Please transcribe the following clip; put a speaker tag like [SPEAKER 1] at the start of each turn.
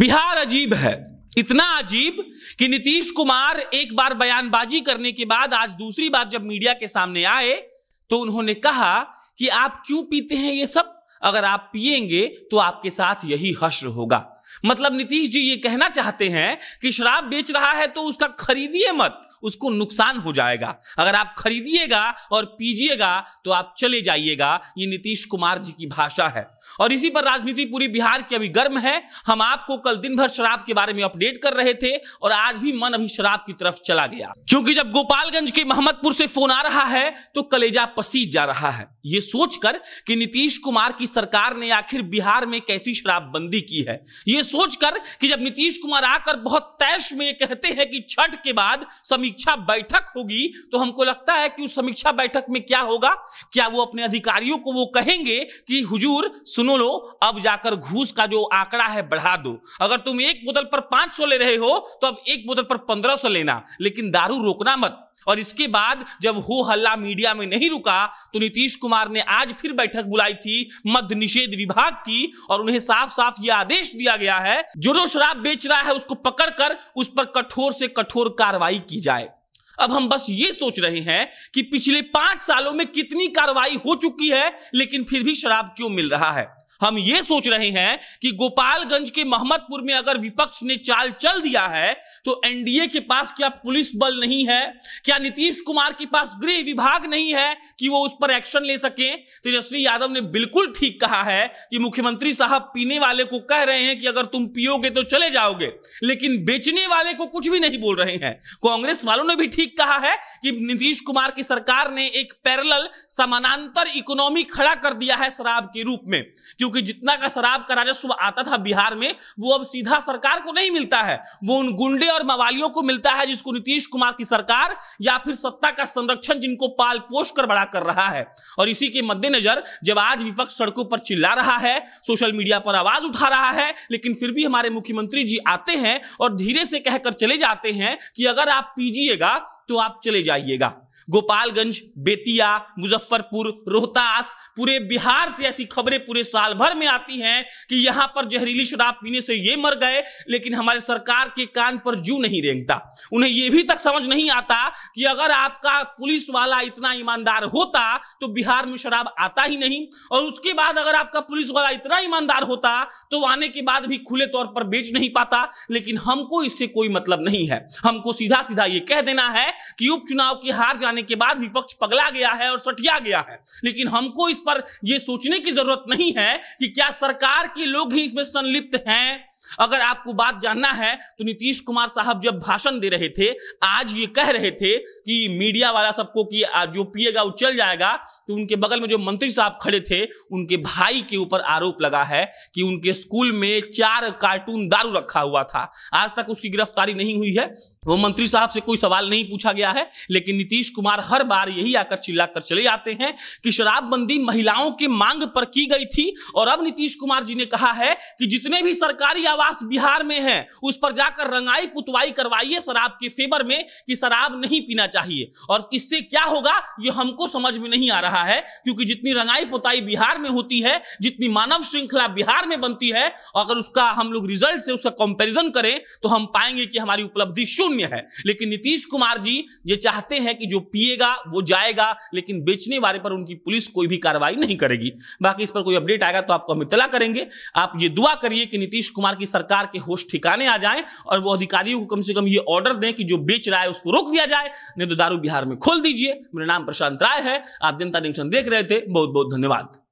[SPEAKER 1] बिहार अजीब है इतना अजीब कि नीतीश कुमार एक बार बयानबाजी करने के बाद आज दूसरी बार जब मीडिया के सामने आए तो उन्होंने कहा कि आप क्यों पीते हैं ये सब अगर आप पिएंगे तो आपके साथ यही हश्र होगा मतलब नीतीश जी ये कहना चाहते हैं कि शराब बेच रहा है तो उसका खरीदिए मत उसको नुकसान हो जाएगा अगर आप खरीदिएगा और पीजिएगा तो आप चले जाइएगा ये नीतीश कुमार जी की भाषा है और इसी पर राजनीति पूरी बिहार की अभी गर्म है हम आपको कल दिन भर शराब के बारे में अपडेट कर रहे थे और आज भी मन अभी शराब की तरफ चला गया क्योंकि जब गोपालगंज के मोहम्मदपुर से फोन आ रहा है तो कलेजा पसी जा रहा है ये सोचकर कि नीतीश कुमार की सरकार ने आखिर बिहार में कैसी शराबबंदी की है ये सोचकर कि जब नीतीश कुमार आकर बहुत तैश में कहते हैं कि छठ के बाद समी समीक्षा बैठक होगी तो हमको लगता है कि उस समीक्षा बैठक में क्या होगा क्या वो अपने अधिकारियों को वो कहेंगे कि हुजूर सुनो लो अब जाकर घूस का जो आंकड़ा है बढ़ा दो अगर तुम एक बोतल पर पांच सौ ले रहे हो तो अब एक बोतल पर पंद्रह सौ लेना लेकिन दारू रोकना मत और इसके बाद जब हो हल्ला मीडिया में नहीं रुका तो नीतीश कुमार ने आज फिर बैठक बुलाई थी मद्य निषेध विभाग की और उन्हें साफ साफ ये आदेश दिया गया है जो जो शराब बेच रहा है उसको पकड़कर उस पर कठोर से कठोर कार्रवाई की जाए अब हम बस ये सोच रहे हैं कि पिछले पांच सालों में कितनी कार्रवाई हो चुकी है लेकिन फिर भी शराब क्यों मिल रहा है हम ये सोच रहे हैं कि गोपालगंज के मोहम्मदपुर में अगर विपक्ष ने चाल चल दिया है तो एनडीए के पास क्या पुलिस बल नहीं है क्या नीतीश कुमार के पास गृह विभाग नहीं है कि वो उस पर एक्शन ले सके तेजस्वी तो यादव ने बिल्कुल ठीक कहा है कि मुख्यमंत्री साहब पीने वाले को कह रहे हैं कि अगर तुम पियोगे तो चले जाओगे लेकिन बेचने वाले को कुछ भी नहीं बोल रहे हैं कांग्रेस वालों ने भी ठीक कहा है कि नीतीश कुमार की सरकार ने एक पैरल समानांतर इकोनॉमी खड़ा कर दिया है शराब के रूप में क्योंकि जितना का शराब का राजस्व आता था बिहार में वो अब सीधा सरकार को नहीं मिलता है वो उन गुंडे और मवालियों को मिलता है जिसको नीतीश कुमार की सरकार या फिर सत्ता का संरक्षण जिनको पाल पोष कर बड़ा कर रहा है और इसी के मद्देनजर जब आज विपक्ष सड़कों पर चिल्ला रहा है सोशल मीडिया पर आवाज उठा रहा है लेकिन फिर भी हमारे मुख्यमंत्री जी आते हैं और धीरे से कहकर चले जाते हैं कि अगर आप पीजिएगा तो आप चले जाइएगा गोपालगंज बेतिया मुजफ्फरपुर रोहतास पूरे बिहार से ऐसी खबरें पूरे साल भर में आती हैं कि यहां पर जहरीली शराब पीने से ये मर गए लेकिन हमारे सरकार के कान पर जू नहीं रेंगता उन्हें यह भी तक समझ नहीं आता कि अगर आपका पुलिस वाला इतना ईमानदार होता तो बिहार में शराब आता ही नहीं और उसके बाद अगर आपका पुलिस वाला इतना ईमानदार होता तो आने के बाद भी खुले तौर पर बेच नहीं पाता लेकिन हमको इससे कोई मतलब नहीं है हमको सीधा सीधा ये कह देना है कि उपचुनाव की हार जाने आने के बाद विपक्ष पगला गया है और सठिया गया है लेकिन हमको इस पर यह सोचने की जरूरत नहीं है कि क्या सरकार के लोग ही इसमें संलिप्त हैं अगर आपको बात जानना है तो नीतीश कुमार साहब जब भाषण दे रहे थे आज ये कह रहे थे कि मीडिया वाला सबको कि जो पिएगा वो चल जाएगा तो उनके बगल में जो मंत्री साहब खड़े थे उनके भाई के ऊपर आरोप लगा है कि उनके स्कूल में चार कार्टून दारू रखा हुआ था आज तक उसकी गिरफ्तारी नहीं हुई है वो मंत्री साहब से कोई सवाल नहीं पूछा गया है लेकिन नीतीश कुमार हर बार यही आकर चिल्लाकर चले जाते हैं कि शराबबंदी महिलाओं के मांग पर की गई थी और अब नीतीश कुमार जी ने कहा है कि जितने भी सरकारी आवास बिहार में हैं उस पर जाकर रंगाई पुतवाई करवाइए शराब के फेवर में कि शराब नहीं पीना चाहिए और इससे क्या होगा ये हमको समझ में नहीं आ रहा है क्योंकि जितनी रंगाई पुताई बिहार में होती है जितनी मानव श्रृंखला बिहार में बनती है अगर उसका हम लोग रिजल्ट से उसका कंपेरिजन करें तो हम पाएंगे कि हमारी उपलब्धि शून्य शून्य है लेकिन नीतीश कुमार जी ये चाहते हैं कि जो पिएगा वो जाएगा लेकिन बेचने वाले पर उनकी पुलिस कोई भी कार्रवाई नहीं करेगी बाकी इस पर कोई अपडेट आएगा तो आपको हम इतला करेंगे आप ये दुआ करिए कि नीतीश कुमार की सरकार के होश ठिकाने आ जाए और वो अधिकारियों को कम से कम ये ऑर्डर दें कि जो बेच रहा है उसको रोक दिया जाए नहीं तो दारू बिहार में खोल दीजिए मेरा नाम प्रशांत राय है आप जनता जंक्शन देख रहे थे बहुत बहुत धन्यवाद